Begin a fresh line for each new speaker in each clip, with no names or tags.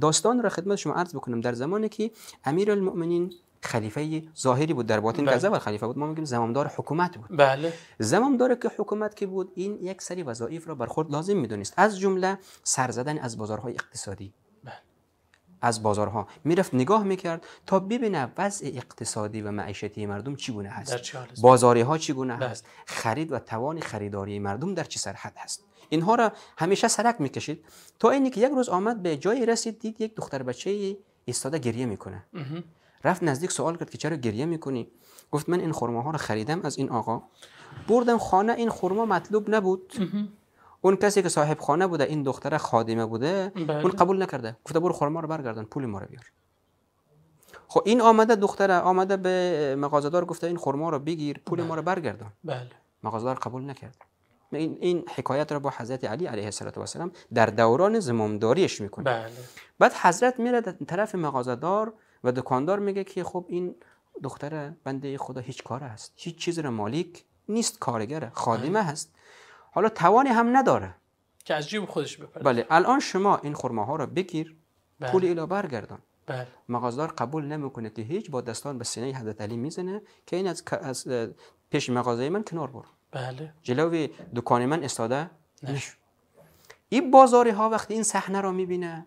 داستان را خدمت شما عرض بکنم در زمانی که امیرالمؤمنین خلیفه ظاهری بود در باطن بله. و خلیفه بود ما میگیم زمامدار حکومت بود بله زمامدار که حکومت که بود این یک سری وظایف را برخورد لازم میدونست از جمله سر زدن از بازارهای اقتصادی بله. از بازارها میرفت نگاه میکرد تا ببینه وضع اقتصادی و معیشتی مردم چی چگونه هست بازاری ها چگونه بله. هست خرید و توان خریداری مردم در چه سرحد هست اینها را همیشه سرک میکشید تا اینی که یک روز آمد به جایی رسید دید یک دختر بچه ایستاده گریه میکنه رفت نزدیک سوال کرد که چرا گریه میکنی گفت من این خورما ها را خریدم از این آقا بردم خانه این خورما مطلوب نبود اون کسی که صاحب خانه بوده این دختره خادمه بوده بله. اون قبول نکرده گفته برو خورما رو برگردن پول ما رو بیار خب این آمده دختره آمده به مغازدار گفته این خرما رو بگیر پول بله. ما رو برگردان بله مغازدار قبول نکرد این, این حکایت را با حضرت علی علیه السلام در دوران زمامداریش میکنه بله. بعد حضرت میره طرف مغازدار و دکاندار میگه که خب این دختر بنده خدا هیچ کار است هیچ چیز را مالک نیست کارگره خادمه هست حالا توانی هم نداره که از جیب خودش بپره بله الان شما این خرمه ها را بگیر بله. پول الا برگردان بله. مغازدار قبول نمیکنه که هیچ با دستان به سینه حضرت علی میزنه که این از, از پیش مغازه من کنار برو بله جلوی دکان من استاده نشو این بازاری ها وقتی این صحنه را میبینه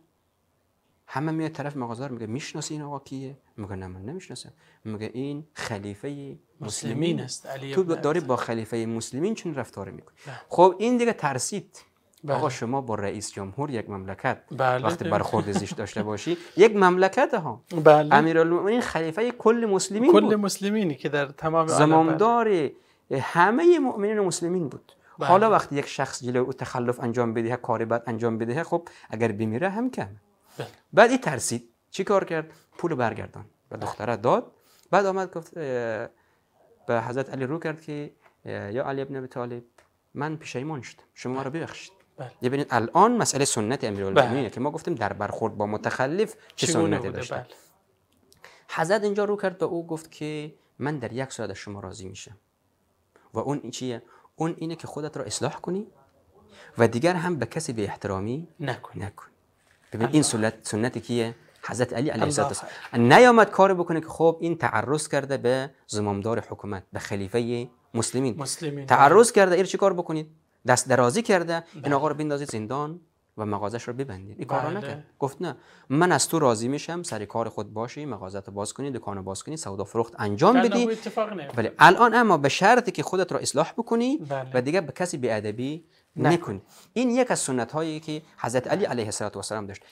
همه میاد طرف مغازه میگه میشناسی این آقا کیه میگه نه من نمیشناسم میگه این خلیفه مسلمین است تو داری با خلیفه مسلمین چون رفتار میکنی بله. خب این دیگه ترسید بله. آقا شما با رئیس جمهور یک مملکت بله، وقتی برخورد زیش داشته باشی یک مملکت ها بله. امیرالمومنین خلیفه کل مسلمین کل مسلمینی که در تمام زمامدار بله. همه مؤمنین و مسلمین بود بله. حالا وقتی یک شخص جلو او تخلف انجام بده کار بد انجام بده خب اگر بمیره هم کم بله. بعد این ترسید چی کار کرد پول برگردان و بله. دختره داد بعد آمد گفت به حضرت علی رو کرد که یا علی ابن ابی طالب من پشیمان شدم شما رو ببخشید ببینید الان مسئله سنت امیرالمومنینه که ما گفتیم در برخورد با متخلف چه سنتی داشته حضرت اینجا رو کرد به او گفت که من در یک ساعت شما راضی میشم و اون چیه اون اینه که خودت را اصلاح کنی و دیگر هم به کسی به احترامی نکنی نکن. ببین این سنت سنتی کیه حضرت علی علیه السلام نیامد کار بکنه که خب این تعرض کرده به زمامدار حکومت به خلیفه مسلمین, مسلمین. تعرض کرده ایر چی کار بکنید دست درازی کرده این بله. آقا رو بندازید زندان و مغازش رو ببندید این کارو بله. نکرد گفت نه من از تو راضی میشم سر کار خود باشی مغازه رو باز کنی دکان باز کنی سودا فروخت انجام بله، بدی ولی الان اما به شرطی که خودت را اصلاح بکنی بله. و دیگه به کسی بیادبی نکنی این یک از سنت هایی که حضرت علی علیه السلام داشت